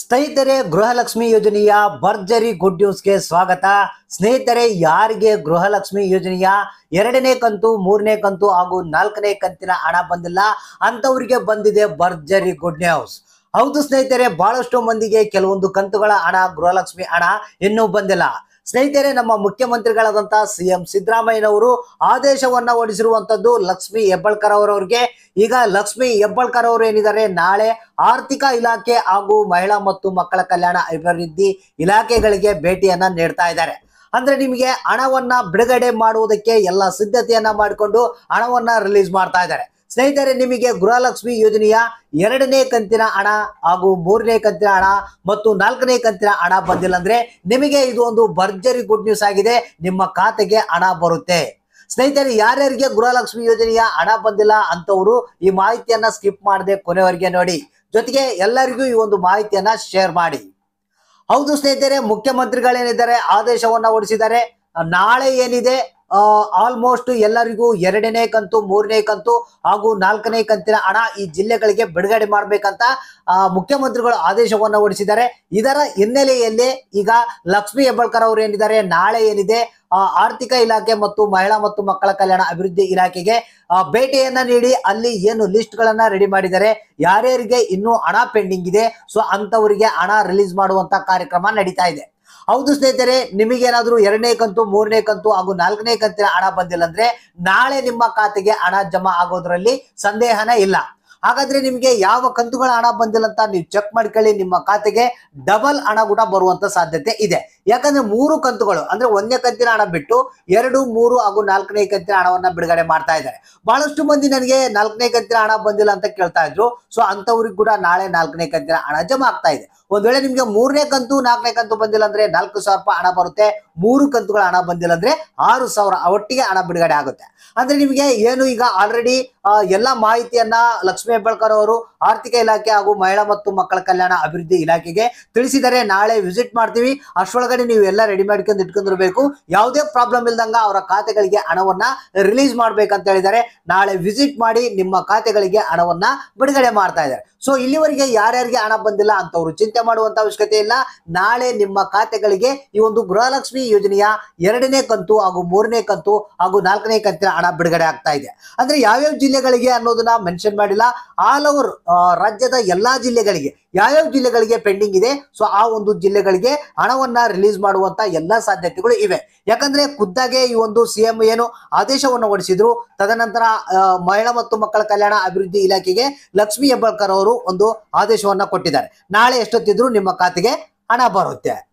ಸ್ನೇಹಿತರೆ ಗೃಹಲಕ್ಷ್ಮಿ ಯೋಜನೆಯ ಭರ್ಜರಿ ಗುಡ್ ನ್ಯೂಸ್ಗೆ ಸ್ವಾಗತ ಸ್ನೇಹಿತರೆ ಯಾರಿಗೆ ಗೃಹಲಕ್ಷ್ಮಿ ಯೋಜನೆಯ ಎರಡನೇ ಕಂತು ಮೂರನೇ ಕಂತು ಹಾಗೂ ನಾಲ್ಕನೇ ಕಂತಿನ ಹಣ ಬಂದಿಲ್ಲ ಅಂಥವ್ರಿಗೆ ಬಂದಿದೆ ಭರ್ಜರಿ ಗುಡ್ ನ್ಯೂಸ್ ಹೌದು ಸ್ನೇಹಿತರೆ ಬಹಳಷ್ಟು ಮಂದಿಗೆ ಕೆಲವೊಂದು ಕಂತುಗಳ ಹಣ ಗೃಹಲಕ್ಷ್ಮಿ ಹಣ ಇನ್ನೂ ಬಂದಿಲ್ಲ ಸ್ನೇಹಿತರೆ ನಮ್ಮ ಮುಖ್ಯಮಂತ್ರಿಗಳಾದಂತಹ ಸಿ ಎಂ ಸಿದ್ದರಾಮಯ್ಯನವರು ಆದೇಶವನ್ನ ಹೊರಡಿಸಿರುವಂತದ್ದು ಲಕ್ಷ್ಮಿ ಹೆಬ್ಬಳ್ಕರ್ ಅವರವ್ರಿಗೆ ಈಗ ಲಕ್ಷ್ಮಿ ಹೆಬ್ಬಳ್ಕರ್ ಅವರು ಏನಿದ್ದಾರೆ ನಾಳೆ ಆರ್ಥಿಕ ಇಲಾಖೆ ಹಾಗೂ ಮಹಿಳಾ ಮತ್ತು ಮಕ್ಕಳ ಕಲ್ಯಾಣ ಅಭಿವೃದ್ಧಿ ಇಲಾಖೆಗಳಿಗೆ ಭೇಟಿಯನ್ನ ನೀಡ್ತಾ ಇದ್ದಾರೆ ಅಂದ್ರೆ ನಿಮಗೆ ಹಣವನ್ನ ಬಿಡುಗಡೆ ಮಾಡುವುದಕ್ಕೆ ಎಲ್ಲ ಸಿದ್ಧತೆಯನ್ನ ಮಾಡಿಕೊಂಡು ಹಣವನ್ನ ರಿಲೀಸ್ ಮಾಡ್ತಾ ಇದ್ದಾರೆ ಸ್ನೇಹಿತರೆ ನಿಮಗೆ ಗೃಹಲಕ್ಷ್ಮಿ ಯೋಜನೆಯ ಎರಡನೇ ಕಂತಿನ ಹಣ ಹಾಗೂ ಮೂರನೇ ಕಂತಿನ ಹಣ ಮತ್ತು ನಾಲ್ಕನೇ ಕಂತಿನ ಹಣ ಬಂದಿಲ್ಲ ಅಂದ್ರೆ ನಿಮಗೆ ಇದು ಒಂದು ಭರ್ಜರಿ ಗುಡ್ ನ್ಯೂಸ್ ಆಗಿದೆ ನಿಮ್ಮ ಖಾತೆಗೆ ಹಣ ಬರುತ್ತೆ ಸ್ನೇಹಿತರೆ ಯಾರ್ಯಾರಿಗೆ ಗೃಹಲಕ್ಷ್ಮಿ ಯೋಜನೆಯ ಹಣ ಬಂದಿಲ್ಲ ಅಂತವರು ಈ ಮಾಹಿತಿಯನ್ನ ಸ್ಕಿಪ್ ಮಾಡದೆ ಕೊನೆವರೆಗೆ ನೋಡಿ ಜೊತೆಗೆ ಎಲ್ಲರಿಗೂ ಈ ಒಂದು ಮಾಹಿತಿಯನ್ನ ಶೇರ್ ಮಾಡಿ ಹೌದು ಸ್ನೇಹಿತರೆ ಮುಖ್ಯಮಂತ್ರಿಗಳೇನಿದ್ದಾರೆ ಆದೇಶವನ್ನ ಹೊರಡಿಸಿದ್ದಾರೆ ನಾಳೆ ಏನಿದೆ ಆಲ್ಮೋಸ್ಟ್ ಎಲ್ಲರಿಗೂ ಎರಡನೇ ಕಂತು ಮೂರನೇ ಕಂತು ಹಾಗೂ ನಾಲ್ಕನೇ ಕಂತಿನ ಹಣ ಈ ಜಿಲ್ಲೆಗಳಿಗೆ ಬಿಡುಗಡೆ ಮಾಡಬೇಕಂತ ಮುಖ್ಯಮಂತ್ರಿಗಳು ಆದೇಶವನ್ನು ಹೊರಡಿಸಿದ್ದಾರೆ ಇದರ ಹಿನ್ನೆಲೆಯಲ್ಲಿ ಈಗ ಲಕ್ಷ್ಮಿ ಹೆಬ್ಬಾಳ್ಕರ್ ಅವರು ಏನಿದ್ದಾರೆ ನಾಳೆ ಏನಿದೆ ಆರ್ಥಿಕ ಇಲಾಖೆ ಮತ್ತು ಮಹಿಳಾ ಮತ್ತು ಮಕ್ಕಳ ಕಲ್ಯಾಣ ಅಭಿವೃದ್ಧಿ ಇಲಾಖೆಗೆ ಭೇಟಿಯನ್ನ ನೀಡಿ ಅಲ್ಲಿ ಏನು ಲಿಸ್ಟ್ ಗಳನ್ನ ರೆಡಿ ಮಾಡಿದ್ದಾರೆ ಯಾರ್ಯಾರಿಗೆ ಇನ್ನೂ ಹಣ ಪೆಂಡಿಂಗ್ ಇದೆ ಸೊ ಅಂತವರಿಗೆ ಹಣ ರಿಲೀಸ್ ಮಾಡುವಂತ ಕಾರ್ಯಕ್ರಮ ನಡೀತಾ ಇದೆ ಹೌದು ಸ್ನೇಹಿತರೆ ನಿಮಗೇನಾದರೂ ಎರಡನೇ ಕಂತು ಮೂರನೇ ಕಂತು ಹಾಗೂ ನಾಲ್ಕನೇ ಕಂತಿನ ಹಣ ಬಂದಿಲ್ಲ ಅಂದ್ರೆ ನಾಳೆ ನಿಮ್ಮ ಖಾತೆಗೆ ಹಣ ಜಮಾ ಆಗೋದ್ರಲ್ಲಿ ಸಂದೇಹನೇ ಇಲ್ಲ ಹಾಗಾದ್ರೆ ನಿಮಗೆ ಯಾವ ಕಂತುಗಳ ಹಣ ಬಂದಿಲ್ಲ ಅಂತ ನೀವು ಚೆಕ್ ಮಾಡ್ಕೊಳ್ಳಿ ನಿಮ್ಮ ಖಾತೆಗೆ ಡಬಲ್ ಹಣ ಕೂಡ ಬರುವಂತ ಸಾಧ್ಯತೆ ಇದೆ ಯಾಕಂದ್ರೆ ಮೂರು ಕಂತುಗಳು ಅಂದ್ರೆ ಒಂದನೇ ಕಂತಿನ ಹಣ ಬಿಟ್ಟು ಎರಡು ಮೂರು ಹಾಗೂ ನಾಲ್ಕನೇ ಕಂತಿನ ಹಣವನ್ನ ಬಿಡುಗಡೆ ಮಾಡ್ತಾ ಇದ್ದಾರೆ ಬಹಳಷ್ಟು ಮಂದಿ ನನಗೆ ನಾಲ್ಕನೇ ಕಂತಿನ ಹಣ ಬಂದಿಲ್ಲ ಅಂತ ಕೇಳ್ತಾ ಇದ್ರು ಸೊ ಅಂತವ್ರಿಗೆ ಕೂಡ ನಾಳೆ ನಾಲ್ಕನೇ ಕಂತಿನ ಹಣ ಜಮಾ ಆಗ್ತಾ ಇದೆ ಒಂದ್ ವೇಳೆ ನಿಮ್ಗೆ ಮೂರನೇ ಕಂತು ನಾಲ್ಕನೇ ಕಂತು ಬಂದಿಲ್ಲ ಅಂದ್ರೆ ನಾಲ್ಕು ಸಾವಿರ ರೂಪಾಯಿ ಹಣ ಬರುತ್ತೆ ಮೂರು ಕಂತುಗಳ ಹಣ ಬಂದಿಲ್ಲ ಅಂದ್ರೆ ಆರು ಸಾವಿರ ಒಟ್ಟಿಗೆ ಹಣ ಬಿಡುಗಡೆ ಆಗುತ್ತೆ ಅಂದ್ರೆ ನಿಮಗೆ ಏನು ಈಗ ಆಲ್ರೆಡಿ ಎಲ್ಲ ಮಾಹಿತಿಯನ್ನ ಲಕ್ಷ್ಮೀ ಹೆಬ್ಬಾಳ್ಕರ್ ಅವರು ಆರ್ಥಿಕ ಇಲಾಖೆ ಹಾಗೂ ಮಹಿಳಾ ಮತ್ತು ಮಕ್ಕಳ ಕಲ್ಯಾಣ ಅಭಿವೃದ್ಧಿ ಇಲಾಖೆಗೆ ತಿಳಿಸಿದರೆ ನಾಳೆ ವಿಸಿಟ್ ಮಾಡ್ತೀವಿ ಅಷ್ಟೊಳಗಡೆ ನೀವು ಎಲ್ಲ ರೆಡಿ ಮಾಡ್ಕೊಂಡು ಇಟ್ಕೊಂಡಿರ್ಬೇಕು ಯಾವುದೇ ಪ್ರಾಬ್ಲಮ್ ಇಲ್ದಂಗ ಅವರ ಖಾತೆಗಳಿಗೆ ಹಣವನ್ನ ರಿಲೀಸ್ ಮಾಡ್ಬೇಕಂತ ಹೇಳಿದರೆ ನಾಳೆ ವಿಸಿಟ್ ಮಾಡಿ ನಿಮ್ಮ ಖಾತೆಗಳಿಗೆ ಹಣವನ್ನ ಬಿಡುಗಡೆ ಮಾಡ್ತಾ ಇದ್ದಾರೆ ಸೊ ಇಲ್ಲಿವರೆಗೆ ಯಾರ್ಯಾರಿಗೆ ಹಣ ಬಂದಿಲ್ಲ ಅಂತವ್ರು ಚಿಂತೆ ಮಾಡುವಂತ ಅವಶ್ಯಕತೆ ಇಲ್ಲ ನಾಳೆ ನಿಮ್ಮ ಖಾತೆಗಳಿಗೆ ಈ ಒಂದು ಗೃಹಲಕ್ಷ್ಮಿ ಯೋಜನೆಯ ಎರಡನೇ ಕಂತು ಹಾಗೂ ಮೂರನೇ ಕಂತು ಹಾಗೂ ನಾಲ್ಕನೇ ಕಂತಿನ ಹಣ ಬಿಡುಗಡೆ ಆಗ್ತಾ ಇದೆ ಅಂದ್ರೆ ಯಾವ್ಯಾವ ಜಿಲ್ಲೆ ಜಿಲ್ಲೆಗಳಿಗೆ ಅನ್ನೋದನ್ನ ಮೆನ್ಷನ್ ಮಾಡಿಲ್ಲ ಆಲ್ ಓವರ್ ರಾಜ್ಯದ ಎಲ್ಲಾ ಜಿಲ್ಲೆಗಳಿಗೆ ಯಾವ್ಯಾವ ಜಿಲ್ಲೆಗಳಿಗೆ ಪೆಂಡಿಂಗ್ ಇದೆ ಸೊ ಆ ಒಂದು ಜಿಲ್ಲೆಗಳಿಗೆ ಹಣವನ್ನ ರಿಲೀಸ್ ಮಾಡುವಂತ ಎಲ್ಲಾ ಸಾಧ್ಯತೆಗಳು ಇವೆ ಯಾಕಂದ್ರೆ ಖುದ್ದಾಗೆ ಈ ಒಂದು ಸಿಎಂ ಏನು ಆದೇಶವನ್ನು ಹೊರಡಿಸಿದ್ರು ತದನಂತರ ಮಹಿಳಾ ಮತ್ತು ಮಕ್ಕಳ ಕಲ್ಯಾಣ ಅಭಿವೃದ್ಧಿ ಇಲಾಖೆಗೆ ಲಕ್ಷ್ಮಿ ಹೆಬ್ಬಾಳ್ಕರ್ ಅವರು ಒಂದು ಆದೇಶವನ್ನ ಕೊಟ್ಟಿದ್ದಾರೆ ನಾಳೆ ಎಷ್ಟೊತ್ತಿದ್ರು ನಿಮ್ಮ ಖಾತೆಗೆ ಹಣ ಬರುತ್ತೆ